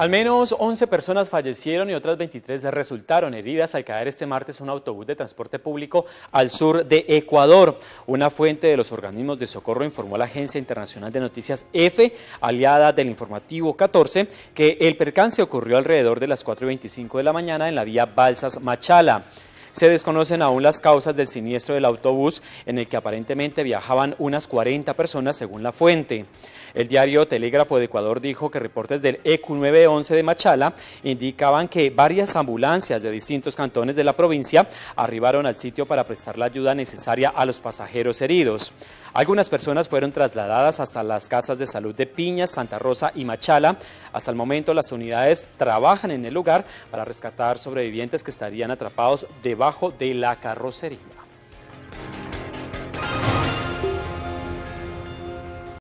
Al menos 11 personas fallecieron y otras 23 resultaron heridas al caer este martes un autobús de transporte público al sur de Ecuador. Una fuente de los organismos de socorro informó a la Agencia Internacional de Noticias EFE, aliada del informativo 14, que el percance ocurrió alrededor de las 4.25 y de la mañana en la vía Balsas Machala. Se desconocen aún las causas del siniestro del autobús en el que aparentemente viajaban unas 40 personas según la fuente. El diario Telégrafo de Ecuador dijo que reportes del EQ911 de Machala indicaban que varias ambulancias de distintos cantones de la provincia arribaron al sitio para prestar la ayuda necesaria a los pasajeros heridos. Algunas personas fueron trasladadas hasta las casas de salud de Piñas, Santa Rosa y Machala. Hasta el momento las unidades trabajan en el lugar para rescatar sobrevivientes que estarían atrapados de bajo de la carrocería.